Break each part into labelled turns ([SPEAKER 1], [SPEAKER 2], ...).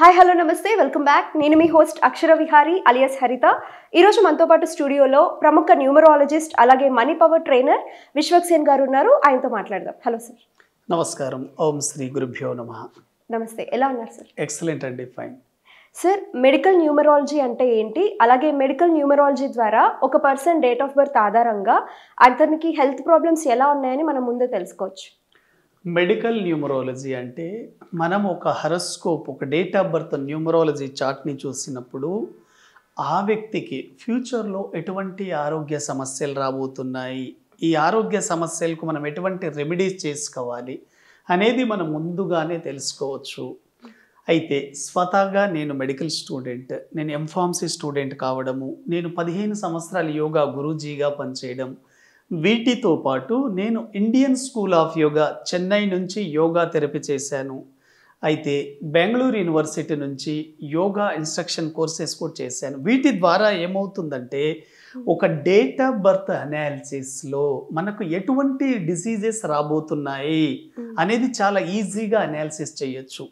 [SPEAKER 1] Hi hello నమస్తే welcome back నేను మీ హోస్ట్ అక్షర విహారి అలియస్ హరిత ఈరోజు మనతో పాటు స్టూడియోలో ప్రముఖ న్యూమరాలజిస్ట్ అలాగే మనీ పవర్ ట్రైనర్ విశ్వక్సేన్ గారు ఉన్నారు ఆయనతో మాట్లాడదాం హలో సార్ నమస్కారం ఓం శ్రీ గురుభ్యో నమ నమస్తే ఎలా ఉన్నారు సార్ ఎక్సలెంట్ అండి ఫైన్ సార్ మెడికల్ న్యూమరాలజీ అంటే ఏంటి అలాగే మెడికల్ న్యూమరాలజీ ద్వారా ఒక పర్సన్ డేట్ ఆఫ్ బర్త్ ఆధారంగా అతనికి హెల్త్ ప్రాబ్లమ్స్ ఎలా ఉన్నాయని మనం ముందే తెలుసుకోవచ్చు మెడికల్ న్యూమరాలజీ అంటే మనం ఒక హరస్కోప్ ఒక డేట్ ఆఫ్ బర్త్ న్యూమరాలజీ చార్ట్ని చూసినప్పుడు ఆ వ్యక్తికి ఫ్యూచర్లో ఎటువంటి ఆరోగ్య సమస్యలు రాబోతున్నాయి ఈ ఆరోగ్య సమస్యలకు మనం ఎటువంటి రెమెడీస్ చేసుకోవాలి అనేది మనం ముందుగానే తెలుసుకోవచ్చు అయితే స్వతహాగా నేను మెడికల్ స్టూడెంట్ నేను ఎంఫార్మసీ స్టూడెంట్ కావడము నేను పదిహేను సంవత్సరాలు యోగా గురూజీగా పనిచేయడం వీటితో పాటు నేను Indian school of yoga Chennai నుంచి యోగా థెరపీ చేశాను అయితే బెంగళూరు యూనివర్సిటీ నుంచి యోగా ఇన్స్ట్రక్షన్ కోర్సెస్ కూడా చేశాను వీటి ద్వారా ఏమవుతుందంటే ఒక డేట్ ఆఫ్ బర్త్ అనాలిసిస్లో మనకు ఎటువంటి డిసీజెస్ రాబోతున్నాయి అనేది చాలా ఈజీగా అనాలిసిస్ చేయొచ్చు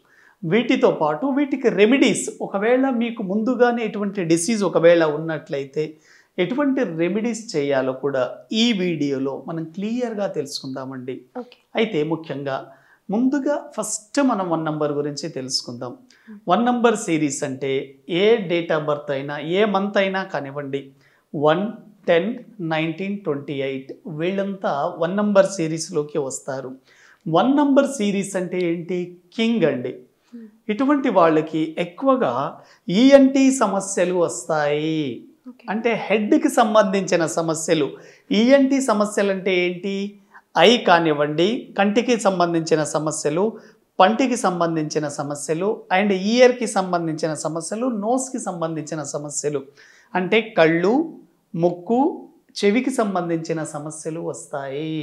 [SPEAKER 1] వీటితో పాటు వీటికి రెమెడీస్ ఒకవేళ మీకు ముందుగానే ఎటువంటి డిసీజ్ ఒకవేళ ఉన్నట్లయితే ఎటువంటి రెమెడీస్ చేయాలో కూడా ఈ వీడియోలో మనం క్లియర్గా తెలుసుకుందామండి అయితే ముఖ్యంగా ముందుగా ఫస్ట్ మనం వన్ నంబర్ గురించి తెలుసుకుందాం వన్ నంబర్ సిరీస్ అంటే ఏ డేట్ ఆఫ్ బర్త్ అయినా ఏ మంత్ అయినా కానివ్వండి one ten nineteen twenty eight వీళ్ళంతా వన్ నంబర్ సిరీస్లోకి వస్తారు వన్ నంబర్ సిరీస్ అంటే ఏంటి కింగ్ అండి ఇటువంటి వాళ్ళకి ఎక్కువగా ఈఎన్టీ e సమస్యలు వస్తాయి అంటే హెడ్కి సంబంధించిన సమస్యలు ఈఎన్టీ e సమస్యలు అంటే ఏంటి ఐ కానివ్వండి కంటికి సంబంధించిన సమస్యలు పంటికి సంబంధించిన సమస్యలు అండ్ ఇయర్కి సంబంధించిన సమస్యలు నోస్కి సంబంధించిన సమస్యలు అంటే కళ్ళు ముక్కు చెవికి సంబంధించిన సమస్యలు వస్తాయి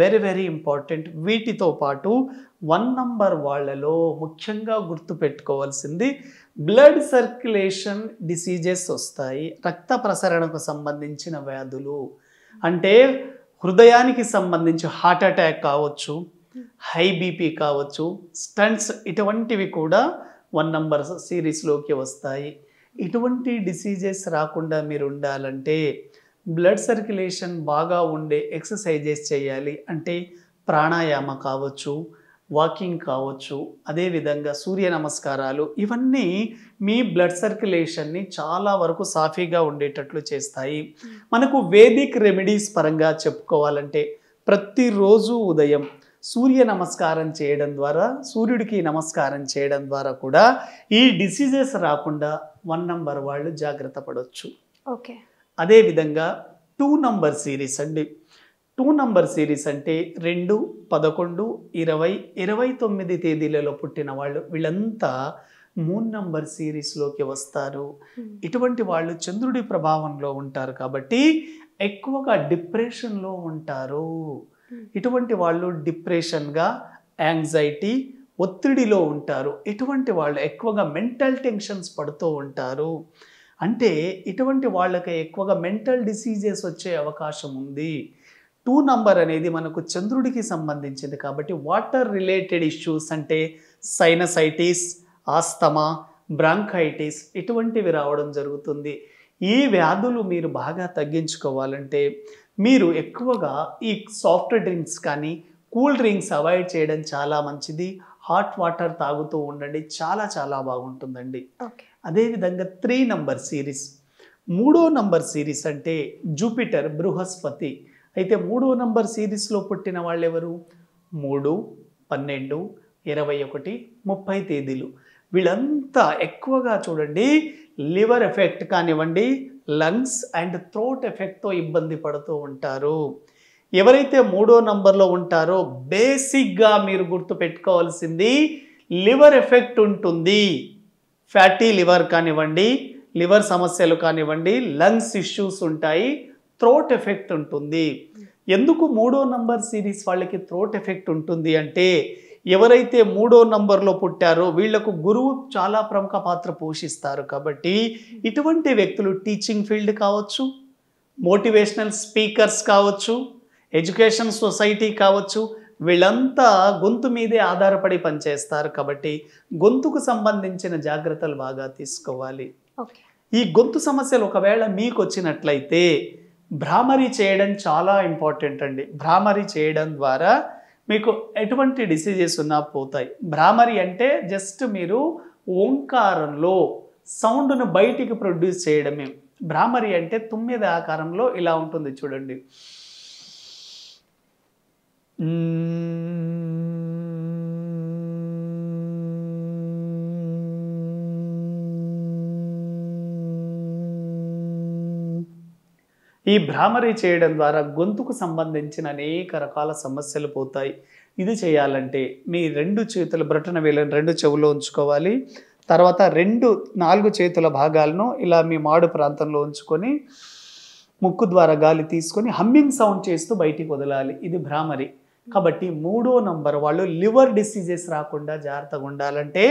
[SPEAKER 1] వెరీ వెరీ ఇంపార్టెంట్ వీటితో పాటు వన్ నంబర్ వాళ్ళలో ముఖ్యంగా గుర్తుపెట్టుకోవాల్సింది బ్లడ్ సర్క్యులేషన్ డిసీజెస్ వస్తాయి రక్త ప్రసరణకు సంబంధించిన వ్యాధులు mm. అంటే హృదయానికి సంబంధించి హార్ట్ అటాక్ కావచ్చు హై mm. బీపీ కావచ్చు స్టంట్స్ ఇటువంటివి కూడా వన్ నంబర్ సిరీస్లోకి వస్తాయి ఇటువంటి డిసీజెస్ రాకుండా మీరు ఉండాలంటే బ్లడ్ సర్క్యులేషన్ బాగా ఉండే ఎక్సర్సైజెస్ చేయాలి అంటే ప్రాణాయామ కావచ్చు వాకింగ్ కావచ్చు అదేవిధంగా సూర్య నమస్కారాలు ఇవన్నీ మీ బ్లడ్ సర్క్యులేషన్ని చాలా వరకు సాఫీగా ఉండేటట్లు చేస్తాయి మనకు వేదిక్ రెమెడీస్ పరంగా చెప్పుకోవాలంటే ప్రతిరోజు ఉదయం సూర్య నమస్కారం చేయడం ద్వారా సూర్యుడికి నమస్కారం చేయడం ద్వారా కూడా ఈ డిసీజెస్ రాకుండా వన్ నంబర్ వాళ్ళు జాగ్రత్త పడవచ్చు ఓకే అదేవిధంగా టూ నంబర్ సిరీస్ అండి టూ నంబర్ సిరీస్ అంటే రెండు పదకొండు ఇరవై ఇరవై తొమ్మిది తేదీలలో పుట్టిన వాళ్ళు వీళ్ళంతా మూన్ నంబర్ సిరీస్లోకి వస్తారు hmm. ఇటువంటి వాళ్ళు చంద్రుడి ప్రభావంలో ఉంటారు కాబట్టి ఎక్కువగా డిప్రెషన్లో ఉంటారు hmm. ఇటువంటి వాళ్ళు డిప్రెషన్గా యాంగ్జైటీ ఒత్తిడిలో ఉంటారు ఇటువంటి వాళ్ళు ఎక్కువగా మెంటల్ టెన్షన్స్ పడుతూ ఉంటారు అంటే ఇటువంటి వాళ్ళకి ఎక్కువగా మెంటల్ డిసీజెస్ వచ్చే అవకాశం ఉంది టూ నంబర్ అనేది మనకు చంద్రుడికి సంబంధించింది కాబట్టి వాటర్ రిలేటెడ్ ఇష్యూస్ అంటే సైనసైటిస్ ఆస్తమా బ్రాంకైటిస్ ఇటువంటివి రావడం జరుగుతుంది ఈ వ్యాధులు మీరు బాగా తగ్గించుకోవాలంటే మీరు ఎక్కువగా ఈ సాఫ్ట్ డ్రింక్స్ కానీ కూల్ డ్రింక్స్ అవాయిడ్ చేయడం చాలా మంచిది హాట్ వాటర్ తాగుతూ ఉండండి చాలా చాలా బాగుంటుందండి ఓకే అదేవిధంగా త్రీ నంబర్ సిరీస్ మూడో నంబర్ సిరీస్ అంటే జూపిటర్ బృహస్పతి అయితే మూడో నంబర్ సిరీస్లో పుట్టిన వాళ్ళు ఎవరు మూడు పన్నెండు ఇరవై ఒకటి ముప్పై తేదీలు వీళ్ళంతా ఎక్కువగా చూడండి లివర్ ఎఫెక్ట్ కానివ్వండి లంగ్స్ అండ్ థ్రోట్ ఎఫెక్ట్తో ఇబ్బంది పడుతూ ఉంటారు ఎవరైతే మూడో నంబర్లో ఉంటారో బేసిక్గా మీరు గుర్తుపెట్టుకోవాల్సింది లివర్ ఎఫెక్ట్ ఉంటుంది ఫ్యాటీ లివర్ కానివ్వండి లివర్ సమస్యలు కానివ్వండి లంగ్స్ ఇష్యూస్ ఉంటాయి థ్రోట్ ఎఫెక్ట్ ఉంటుంది ఎందుకు మూడో నంబర్ సిరీస్ వాళ్ళకి థ్రోట్ ఎఫెక్ట్ ఉంటుంది అంటే ఎవరైతే మూడో నంబర్లో పుట్టారో వీళ్లకు గురువు చాలా ప్రముఖ పాత్ర పోషిస్తారు కాబట్టి ఇటువంటి వ్యక్తులు టీచింగ్ ఫీల్డ్ కావచ్చు మోటివేషనల్ స్పీకర్స్ కావచ్చు ఎడ్యుకేషన్ సొసైటీ కావచ్చు వీళ్ళంతా గొంతు మీదే ఆధారపడి పనిచేస్తారు కాబట్టి గొంతుకు సంబంధించిన జాగ్రత్తలు బాగా తీసుకోవాలి ఈ గొంతు సమస్యలు ఒకవేళ మీకు వచ్చినట్లయితే భ్రామరి చేయడం చాలా ఇంపార్టెంట్ అండి భ్రామరి చేయడం ద్వారా మీకు ఎటువంటి డిసీజెస్ ఉన్నా పోతాయి భ్రామరి అంటే జస్ట్ మీరు ఓంకారంలో సౌండ్ను బయటికి ప్రొడ్యూస్ చేయడమే భ్రామరి అంటే తుమ్మిది ఆకారంలో ఇలా ఉంటుంది చూడండి ఈ భ్రామరీ చేయడం ద్వారా గొంతుకు సంబంధించిన అనేక రకాల సమస్యలు పోతాయి ఇది చేయాలంటే మీ రెండు చేతుల బ్రటన వేలను రెండు చెవులో ఉంచుకోవాలి తర్వాత రెండు నాలుగు చేతుల భాగాలను ఇలా మీ మాడు ప్రాంతంలో ఉంచుకొని ముక్కు ద్వారా గాలి తీసుకొని హమ్మింగ్ సౌండ్ చేస్తూ బయటికి వదలాలి ఇది భ్రామరి కాబట్టి మూడో నంబర్ వాళ్ళు లివర్ డిసీజెస్ రాకుండా జాగ్రత్తగా ఉండాలంటే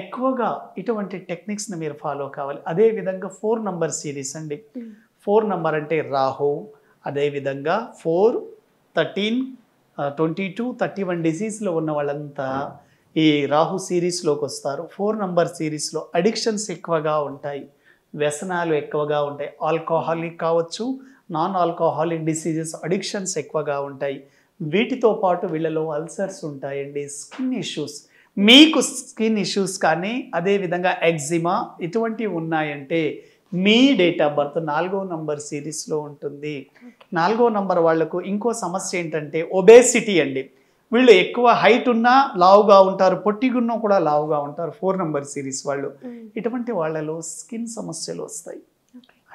[SPEAKER 1] ఎక్కువగా ఇటువంటి టెక్నిక్స్ని మీరు ఫాలో కావాలి అదేవిధంగా ఫోర్ నంబర్ సిరీస్ అండి ఫోర్ నంబర్ అంటే రాహు అదేవిధంగా four thirteen twenty two thirty one డిసీజ్లో ఉన్న వాళ్ళంతా ఈ రాహు సిరీస్లోకి వస్తారు ఫోర్ నంబర్ సిరీస్లో అడిక్షన్స్ ఎక్కువగా ఉంటాయి వ్యసనాలు ఎక్కువగా ఉంటాయి ఆల్కహాలిక్ కావచ్చు నాన్ ఆల్కహాలిక్ డిసీజెస్ అడిక్షన్స్ ఎక్కువగా ఉంటాయి వీటితో పాటు వీళ్ళలో అల్సర్స్ ఉంటాయండి స్కిన్ ఇష్యూస్ మీకు స్కిన్ ఇష్యూస్ కానీ అదేవిధంగా ఎగ్జిమా ఇటువంటివి ఉన్నాయంటే మీ డేట్ ఆఫ్ బర్త్ నాలుగో నంబర్ సిరీస్లో ఉంటుంది నాలుగో నంబర్ వాళ్లకు ఇంకో సమస్య ఏంటంటే ఒబేసిటీ అండి వీళ్ళు ఎక్కువ హైట్ ఉన్నా లావుగా ఉంటారు పొట్టిగున్నా కూడా లావుగా ఉంటారు ఫోర్ నంబర్ సిరీస్ వాళ్ళు ఇటువంటి వాళ్ళలో స్కిన్ సమస్యలు వస్తాయి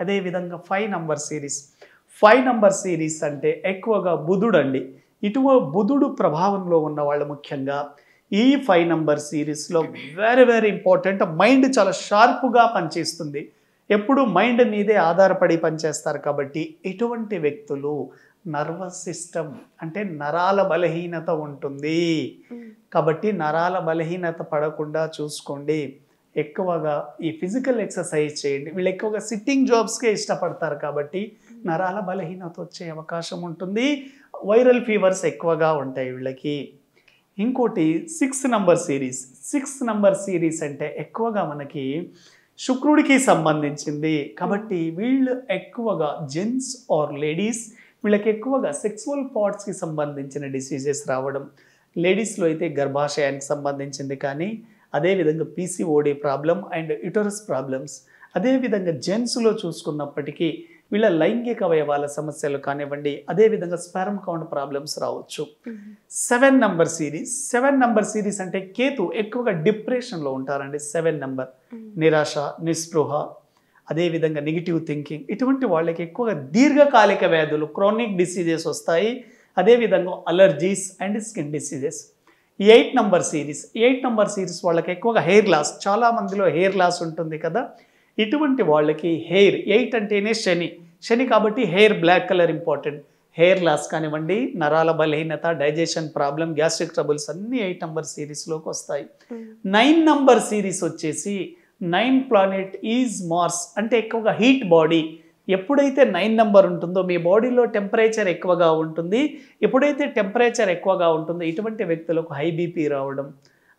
[SPEAKER 1] అదేవిధంగా five number series five number series అంటే ఎక్కువగా బుధుడు అండి ఇటు బుధుడు ప్రభావంలో ఉన్న వాళ్ళు ముఖ్యంగా ఈ ఫైవ్ నంబర్ సిరీస్లో వెరీ వెరీ ఇంపార్టెంట్ మైండ్ చాలా షార్ప్గా పనిచేస్తుంది ఎప్పుడు మైండ్ మీదే ఆధారపడి పనిచేస్తారు కాబట్టి ఇటువంటి వ్యక్తులు నర్వస్ సిస్టమ్ అంటే నరాల బలహీనత ఉంటుంది కాబట్టి నరాల బలహీనత పడకుండా చూసుకోండి ఎక్కువగా ఈ ఫిజికల్ ఎక్సర్సైజ్ చేయండి వీళ్ళు ఎక్కువగా సిట్టింగ్ జాబ్స్కే ఇష్టపడతారు కాబట్టి నరాల బలహీనత వచ్చే అవకాశం ఉంటుంది వైరల్ ఫీవర్స్ ఎక్కువగా ఉంటాయి వీళ్ళకి ఇంకోటి six number series six number series అంటే ఎక్కువగా మనకి శుక్రుడికి సంబంధించింది hmm. కాబట్టి వీళ్ళు ఎక్కువగా జెంట్స్ ఆర్ లేడీస్ వీళ్ళకి ఎక్కువగా సెక్సువల్ పార్ట్స్కి సంబంధించిన డిసీజెస్ రావడం లేడీస్లో అయితే గర్భాశయానికి సంబంధించింది కానీ అదేవిధంగా PCOD problem and uterus problems అదేవిధంగా జెంట్స్లో చూసుకున్నప్పటికీ వీళ్ళ లైంగిక అవయవాల సమస్యలు కానివ్వండి అదేవిధంగా స్పెరమ్ కౌంట్ ప్రాబ్లమ్స్ రావచ్చు seven number series seven number series అంటే కేతు ఎక్కువగా డిప్రెషన్లో ఉంటారండి సెవెన్ నంబర్ hmm. నిరాశ నిస్పృహ అదేవిధంగా నెగిటివ్ థింకింగ్ ఇటువంటి వాళ్ళకి ఎక్కువగా దీర్ఘకాలిక వ్యాధులు క్రానిక్ డిసీజెస్ వస్తాయి అదేవిధంగా allergies and skin diseases eight number series eight number series వాళ్ళకి ఎక్కువగా హెయిర్ లాస్ చాలా మందిలో హెయిర్ లాస్ ఉంటుంది కదా ఇటువంటి వాళ్ళకి హెయిర్ ఎయిట్ అంటేనే శని శని కాబట్టి hair black colour important hair loss కానివ్వండి నరాల బలహీనత డైజెషన్ ప్రాబ్లం గ్యాస్ట్రిక్ ట్రబుల్స్ అన్నీ ఎయిట్ నంబర్ సిరీస్లోకి వస్తాయి నైన్ నంబర్ సిరీస్ వచ్చేసి నైన్ ప్లానెట్ ఈజ్ మార్స్ అంటే ఎక్కువగా హీట్ బాడీ ఎప్పుడైతే నైన్ నెంబర్ ఉంటుందో మీ బాడీలో టెంపరేచర్ ఎక్కువగా ఉంటుంది ఎప్పుడైతే టెంపరేచర్ ఎక్కువగా ఉంటుందో ఇటువంటి వ్యక్తులకు హై బీపీ రావడం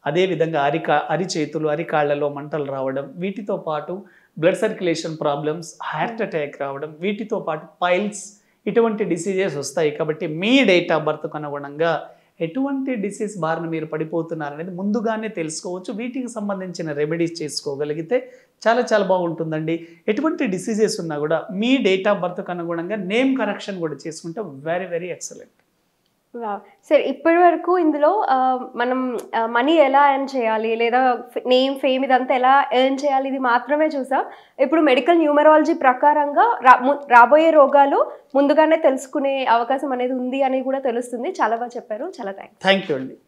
[SPEAKER 1] అదేవిధంగా అరికా అరిచేతులు అరికాళ్లలో మంటలు రావడం వీటితో పాటు blood circulation problems heart attack రావడం వీటితో పాటు పైల్స్ ఇటువంటి డిసీజెస్ వస్తాయి కాబట్టి మీ డేట్ ఆఫ్ బర్త్కు అనుగుణంగా ఎటువంటి డిసీజ్ బారిన మీరు పడిపోతున్నారనేది ముందుగానే తెలుసుకోవచ్చు వీటికి సంబంధించిన రెమెడీస్ చేసుకోగలిగితే చాలా చాలా బాగుంటుందండి ఎటువంటి డిసీజెస్ ఉన్నా కూడా మీ డేట్ ఆఫ్ బర్త్కు అనుగుణంగా నేమ్ కరెక్షన్ కూడా చేసుకుంటే వెరీ వెరీ ఎక్సలెంట్ సరే ఇప్పటి వరకు ఇందులో మనం మనీ ఎలా ఎర్న్ చేయాలి లేదా నేమ్ ఫేమ్ ఇదంతా ఎలా ఎర్న్ చేయాలి ఇది మాత్రమే చూసాం ఇప్పుడు మెడికల్ న్యూమరాలజీ ప్రకారంగా రాబోయే రోగాలు ముందుగానే తెలుసుకునే అవకాశం అనేది ఉంది అని కూడా తెలుస్తుంది చాలా బాగా చెప్పారు చాలా థ్యాంక్ థ్యాంక్ యూ అండి